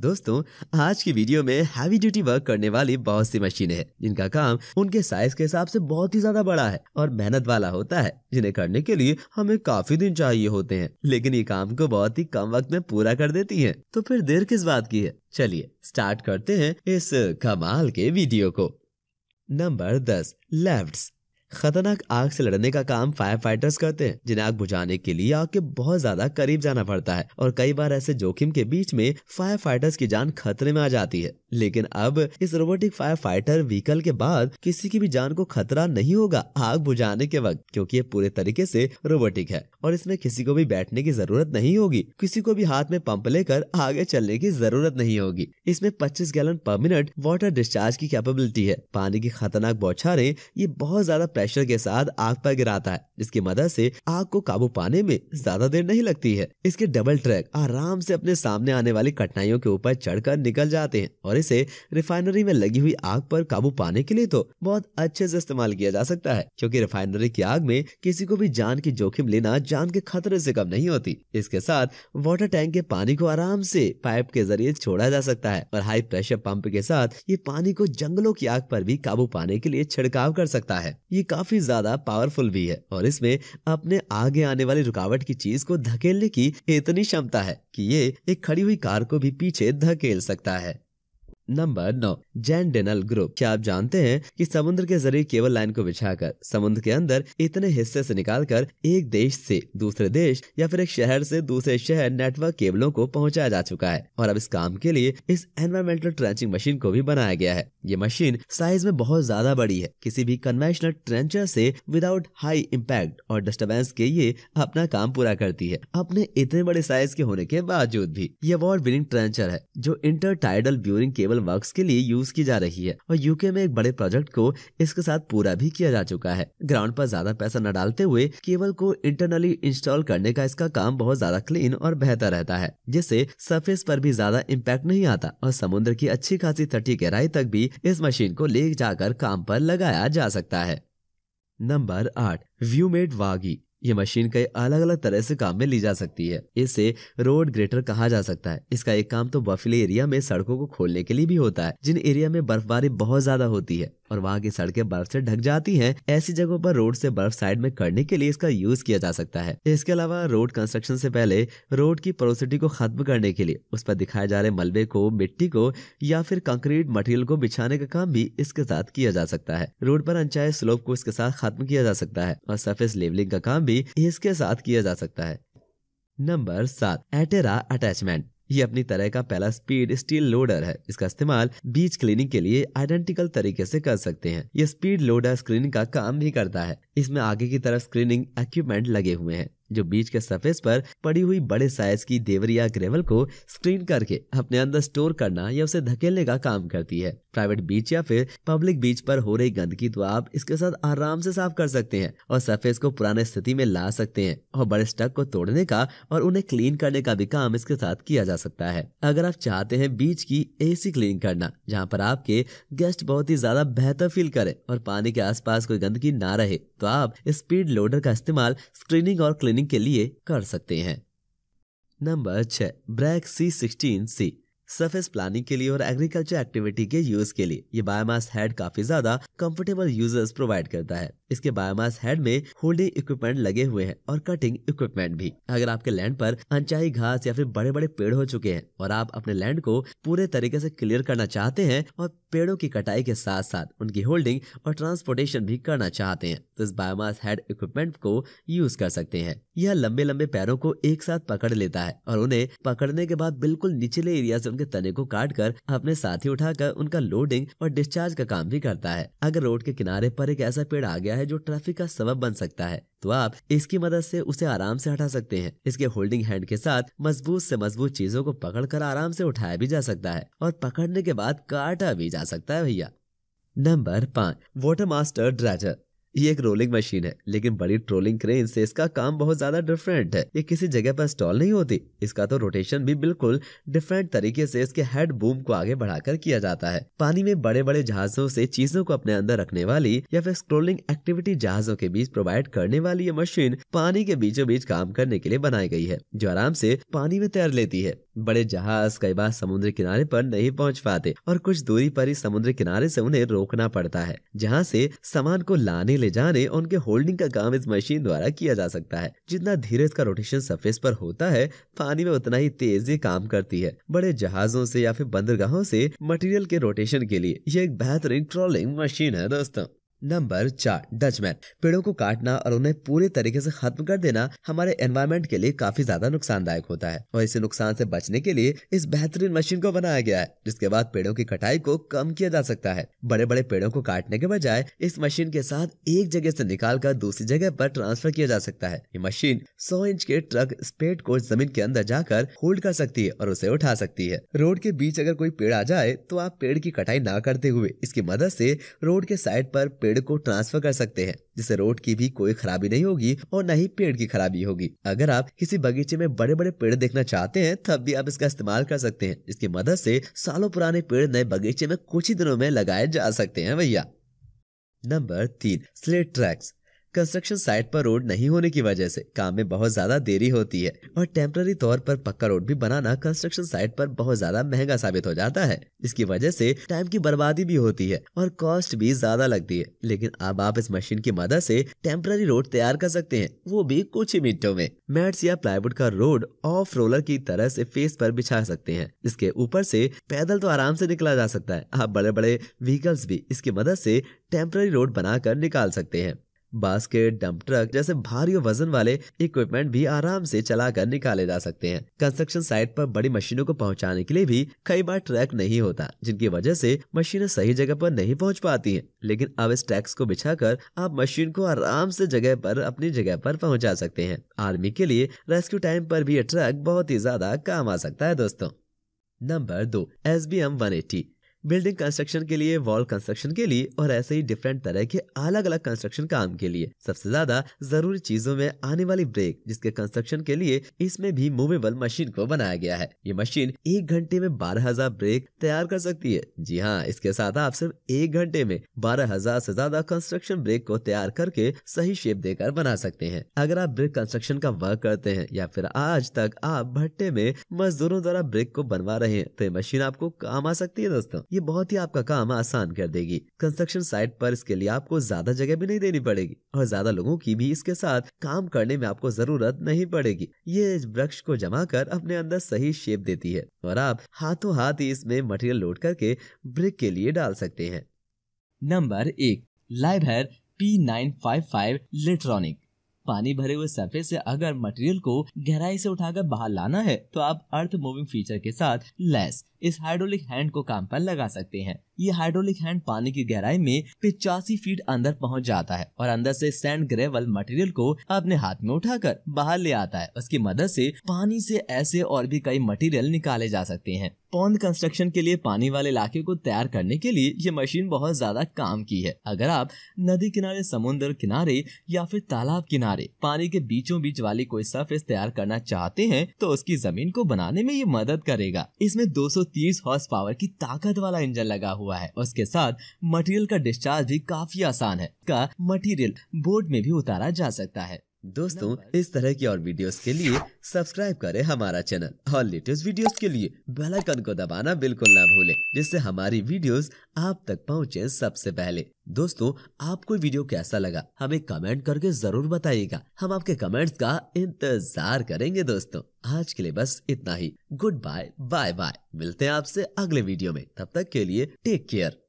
दोस्तों आज की वीडियो में हैवी ड्यूटी वर्क करने वाली बहुत सी मशीनें हैं जिनका काम उनके साइज के हिसाब से बहुत ही ज्यादा बड़ा है और मेहनत वाला होता है जिन्हें करने के लिए हमें काफी दिन चाहिए होते हैं लेकिन ये काम को बहुत ही कम वक्त में पूरा कर देती हैं। तो फिर देर किस बात की है चलिए स्टार्ट करते हैं इस कमाल के वीडियो को नंबर दस लेफ्ट खतरनाक आग से लड़ने का काम फायर फाइटर्स करते हैं जिन्हें आग बुझाने के लिए आग के बहुत ज्यादा करीब जाना पड़ता है और कई बार ऐसे जोखिम के बीच में फायर फाइटर्स की जान खतरे में आ जाती है लेकिन अब इस रोबोटिक फायर फाइटर व्हीकल के बाद किसी की भी जान को खतरा नहीं होगा आग बुझाने के वक्त क्योंकि ये पूरे तरीके से रोबोटिक है और इसमें किसी को भी बैठने की जरूरत नहीं होगी किसी को भी हाथ में पंप लेकर आगे चलने की जरूरत नहीं होगी इसमें 25 gallon per minute water discharge की कैपेबिलिटी है पानी की खतरनाक बौछारें ये बहुत ज्यादा प्रेशर के साथ आग पर गिराता है जिसकी मदद से आग को काबू पाने में ज्यादा देर नहीं लगती है इसके डबल ट्रैक आराम से अपने सामने आने वाली कठिनाइयों के ऊपर चढ़कर निकल जाते हैं और इसे रिफाइनरी में लगी हुई आग पर काबू पाने के लिए तो बहुत अच्छे से इस्तेमाल किया जा सकता है क्योंकि रिफाइनरी की आग में किसी को भी जान की जोखिम लेना जान के खतरे से कम नहीं होती इसके साथ वाटर टैंक के पानी को आराम से पाइप के जरिए छोड़ा जा सकता है और हाई प्रेशर पंप के साथ ये पानी को जंगलों की आग पर भी काबू पाने के लिए छिड़काव कर सकता है ये काफी ज्यादा पावरफुल भी है और इसमें अपने आगे आने वाली रुकावट की चीज को धकेलने की इतनी क्षमता है कि ये एक खड़ी हुई कार को भी पीछे धकेल सकता है नंबर नौ जैन डेनल ग्रुप क्या आप जानते हैं कि समुद्र के जरिए केबल लाइन को बिछाकर समुद्र के अंदर इतने हिस्से से निकालकर एक देश से दूसरे देश या फिर एक शहर से दूसरे शहर नेटवर्क केबलों को पहुंचाया जा चुका है और अब इस काम के लिए इस एनवायरमेंटल ट्रेंचिंग मशीन को भी बनाया गया है ये मशीन साइज में बहुत ज्यादा बड़ी है किसी भी कन्वेंशनल ट्रेंचर से विदाउट हाई इम्पैक्ट और डिस्टर्बेंस के ये अपना काम पूरा करती है अपने इतने बड़े साइज के होने के बावजूद भी ये अवार्ड विनिंग ट्रेंचर है जो intertidal burying cable level work के लिए यूज की जा रही है और यूके में एक बड़े प्रोजेक्ट को इसके साथ पूरा भी किया जा चुका है ग्राउंड पर ज्यादा पैसा न डालते हुए केबल को इंटरनली इंस्टॉल करने का इसका काम बहुत ज्यादा क्लीन और बेहतर रहता है जिससे सरफेस पर भी ज्यादा इम्पैक्ट नहीं आता और समुद्र की अच्छी खासी तटी गहराई तक भी इस मशीन को ले जाकर काम पर लगाया जा सकता है नंबर आठ व्यूमेट वागी ये मशीन कई अलग अलग तरह से काम में ली जा सकती है इसे रोड ग्रेटर कहा जा सकता है इसका एक काम तो बफेले एरिया में सड़कों को खोलने के लिए भी होता है जिन एरिया में बर्फबारी बहुत ज्यादा होती है और वहाँ की सड़कें बर्फ से ढक जाती हैं ऐसी जगहों पर रोड से बर्फ साइड में करने के लिए इसका यूज किया जा सकता है इसके अलावा रोड कंस्ट्रक्शन से पहले रोड की पोरोसिटी को खत्म करने के लिए उस पर दिखाए जा रहे मलबे को मिट्टी को या फिर कंक्रीट मटेरियल को बिछाने का काम भी इसके साथ किया जा सकता है रोड पर अनचाहे स्लोप को इसके साथ खत्म किया जा सकता है और सर्फेस लेवलिंग का काम भी भी इसके साथ किया जा सकता है नंबर सात एटेरा अटैचमेंट ये अपनी तरह का पहला स्पीड स्टील लोडर है इसका इस्तेमाल बीच क्लीनिंग के लिए आइडेंटिकल तरीके से कर सकते हैं ये स्पीड लोडर स्क्रीनिंग का काम भी करता है इसमें आगे की तरफ स्क्रीनिंग इक्विपमेंट लगे हुए हैं जो बीच के सरफेस पर पड़ी हुई बड़े साइज की देवरिया ग्रेवल को स्क्रीन करके अपने अंदर स्टोर करना या उसे धकेलने का काम करती है प्राइवेट बीच या फिर पब्लिक बीच पर हो रही गंदगी तो आप इसके साथ आराम से साफ कर सकते हैं और सरफेस को पुराने स्थिति में ला सकते हैं और बड़े स्टक को तोड़ने का और उन्हें क्लीन करने का भी काम इसके साथ किया जा सकता है अगर आप चाहते हैं बीच की एसी क्लीन करना जहाँ पर आपके गेस्ट बहुत ही ज्यादा बेहतर फील करे और पानी के आस कोई गंदगी ना रहे तो आप स्पीड लोडर का इस्तेमाल स्क्रीनिंग और क्लीनिंग के लिए कर सकते हैं नंबर छह ब्रैक C sixteen C surface planing के लिए और एग्रीकल्चर एक्टिविटी के यूज के लिए ये बायोमास हेड काफी ज्यादा कंफर्टेबल यूजर्स प्रोवाइड करता है इसके बायोमास हेड में होल्डिंग इक्विपमेंट लगे हुए हैं और कटिंग इक्विपमेंट भी अगर आपके लैंड पर अनचाही घास या फिर बड़े बड़े पेड़ हो चुके हैं और आप अपने लैंड को पूरे तरीके से क्लियर करना चाहते हैं और पेड़ों की कटाई के साथ साथ उनकी होल्डिंग और ट्रांसपोर्टेशन भी करना चाहते हैं तो इस बायोमास हेड इक्विपमेंट को यूज कर सकते हैं यह लंबे लंबे पैरों को एक साथ पकड़ लेता है और उन्हें पकड़ने के बाद बिल्कुल निचले एरिया से उनके तने को काट कर अपने साथ ही उठाकर उनका लोडिंग और डिस्चार्ज का काम भी करता है अगर रोड के किनारे पर एक ऐसा पेड़ आ गया है है जो ट्रैफिक का सबब बन सकता है तो आप इसकी मदद से उसे आराम से हटा सकते हैं इसके होल्डिंग हैंड के साथ मजबूत से मजबूत चीजों को पकड़कर आराम से उठाया भी जा सकता है और पकड़ने के बाद काटा भी जा सकता है भैया नंबर पाँच वोटर मास्टर ड्रैजर ये एक रोलिंग मशीन है लेकिन बड़ी ट्रोलिंग क्रेन से इसका काम बहुत ज्यादा डिफरेंट है ये किसी जगह पर इंस्टॉल नहीं होती इसका तो रोटेशन भी बिल्कुल डिफरेंट तरीके से इसके हेड बूम को आगे बढ़ाकर किया जाता है पानी में बड़े बड़े जहाजों से चीजों को अपने अंदर रखने वाली या फिर स्क्रोलिंग एक्टिविटी जहाजों के बीच प्रोवाइड करने वाली ये मशीन पानी के बीचों बीच काम करने के लिए बनाई गई है जो आराम से पानी में तैर लेती है बड़े जहाज कई बार समुद्र किनारे पर नहीं पहुंच पाते और कुछ दूरी पर ही समुद्र किनारे से उन्हें रोकना पड़ता है जहां से सामान को लाने ले जाने और उनके होल्डिंग का काम इस मशीन द्वारा किया जा सकता है जितना धीरे इसका रोटेशन सरफेस पर होता है पानी में उतना ही तेज ये काम करती है बड़े जहाजों से या फिर बंदरगाहों से मटेरियल के रोटेशन के लिए यह एक बेहतरीन ट्रोलिंग मशीन है दोस्तों नंबर चार डचमैन पेड़ों को काटना और उन्हें पूरे तरीके से खत्म कर देना हमारे एनवायरमेंट के लिए काफी ज्यादा नुकसानदायक होता है और इसे नुकसान से बचने के लिए इस बेहतरीन मशीन को बनाया गया है जिसके बाद पेड़ों की कटाई को कम किया जा सकता है बड़े बड़े पेड़ों को काटने के बजाय इस मशीन के साथ एक जगह से निकाल कर दूसरी जगह पर ट्रांसफर किया जा सकता है ये मशीन सौ इंच के ट्रक स्पेड को जमीन के अंदर जाकर होल्ड कर सकती है और उसे उठा सकती है रोड के बीच अगर कोई पेड़ आ जाए तो आप पेड़ की कटाई ना करते हुए इसकी मदद से रोड के साइड पर पेड़ पेड़ को ट्रांसफर कर सकते हैं जिससे रोड की भी कोई खराबी नहीं होगी और न ही पेड़ की खराबी होगी अगर आप किसी बगीचे में बड़े बड़े पेड़ देखना चाहते हैं तब भी आप इसका इस्तेमाल कर सकते हैं इसकी मदद से सालों पुराने पेड़ नए बगीचे में कुछ ही दिनों में लगाए जा सकते हैं भैया नंबर तीन स्लेट ट्रैक्स कंस्ट्रक्शन साइट पर रोड नहीं होने की वजह से काम में बहुत ज्यादा देरी होती है और टेम्पररी तौर पर पक्का रोड भी बनाना कंस्ट्रक्शन साइट पर बहुत ज्यादा महंगा साबित हो जाता है इसकी वजह से टाइम की बर्बादी भी होती है और कॉस्ट भी ज्यादा लगती है लेकिन अब आप इस मशीन की मदद से टेम्पररी रोड तैयार कर सकते हैं वो भी कुछ ही मिनटों में मैट्स या प्लाईवुड का रोड ऑफ रोलर की तरह से फेस पर बिछा सकते हैं इसके ऊपर से पैदल तो आराम से निकला जा सकता है आप बड़े बड़े व्हीकल्स भी इसकी मदद से टेम्पररी रोड बनाकर निकाल सकते हैं बास्केट डंप ट्रक जैसे भारी और वजन वाले इक्विपमेंट भी आराम से चलाकर निकाले जा सकते हैं कंस्ट्रक्शन साइट पर बड़ी मशीनों को पहुंचाने के लिए भी कई बार ट्रैक नहीं होता जिनकी वजह से मशीनें सही जगह पर नहीं पहुंच पाती हैं लेकिन अब इस ट्रैक्स को बिछा कर आप मशीन को आराम से जगह पर अपनी जगह पर पहुंचा सकते हैं आर्मी के लिए रेस्क्यू टाइम पर भी ये ट्रक बहुत ही ज्यादा काम आ सकता है दोस्तों नंबर दो S B M one eighty building construction के लिए वॉल कंस्ट्रक्शन के लिए और ऐसे ही डिफरेंट तरह के अलग अलग कंस्ट्रक्शन काम के लिए सबसे ज्यादा जरूरी चीजों में आने वाली ब्रेक जिसके कंस्ट्रक्शन के लिए इसमें भी मूवेबल मशीन को बनाया गया है ये मशीन एक घंटे में बारह हजार ब्रेक तैयार कर सकती है जी हाँ इसके साथ आप सिर्फ एक घंटे में बारह हजार ऐसी ज्यादा कंस्ट्रक्शन ब्रेक को तैयार करके सही शेप देकर बना सकते हैं अगर आप ब्रेक कंस्ट्रक्शन का वर्क करते हैं या फिर आज तक आप भट्टे में मजदूरों द्वारा ब्रेक को बनवा रहे हैं तो ये मशीन आपको काम आ सकती है दोस्तों ये बहुत ही आपका काम आसान कर देगी कंस्ट्रक्शन साइट पर इसके लिए आपको ज्यादा जगह भी नहीं देनी पड़ेगी और ज्यादा लोगों की भी इसके साथ काम करने में आपको जरूरत नहीं पड़ेगी ये वृक्ष को जमा कर अपने अंदर सही शेप देती है और आप हाथों हाथ ही इसमें मटेरियल लोड करके ब्रिक के लिए डाल सकते हैं नंबर एक live P nine five five electronic पानी भरे हुए सरफेस से अगर मटेरियल को गहराई से उठाकर बाहर लाना है तो आप अर्थ मूविंग फीचर के साथ लेस इस हाइड्रोलिक हैंड को काम पर लगा सकते हैं ये हाइड्रोलिक हैंड पानी की गहराई में पिचासी फीट अंदर पहुंच जाता है और अंदर से सैंड ग्रेवल मटेरियल को अपने हाथ में उठाकर बाहर ले आता है उसकी मदद से पानी से ऐसे और भी कई मटेरियल निकाले जा सकते हैं पौंद कंस्ट्रक्शन के लिए पानी वाले इलाके को तैयार करने के लिए ये मशीन बहुत ज्यादा काम की है अगर आप नदी किनारे समुन्द्र किनारे या फिर तालाब किनारे पानी के बीचों बीच वाली कोई सरफेस तैयार करना चाहते हैं तो उसकी जमीन को बनाने में ये मदद करेगा इसमें 230 तीस हॉर्स पावर की ताकत वाला इंजन लगा हुआ है उसके साथ मटेरियल का डिस्चार्ज भी काफी आसान है का मटेरियल बोर्ड में भी उतारा जा सकता है दोस्तों इस तरह की और वीडियोस के लिए सब्सक्राइब करें हमारा चैनल और लेटेस्ट वीडियोस के लिए बेल आइकन को दबाना बिल्कुल ना भूलें जिससे हमारी वीडियोस आप तक पहुंचे सबसे पहले दोस्तों आपको वीडियो कैसा लगा हमें कमेंट करके जरूर बताइएगा हम आपके कमेंट्स का इंतजार करेंगे दोस्तों आज के लिए बस इतना ही गुड बाय बाय बाय मिलते हैं आपसे अगले वीडियो में तब तक के लिए टेक केयर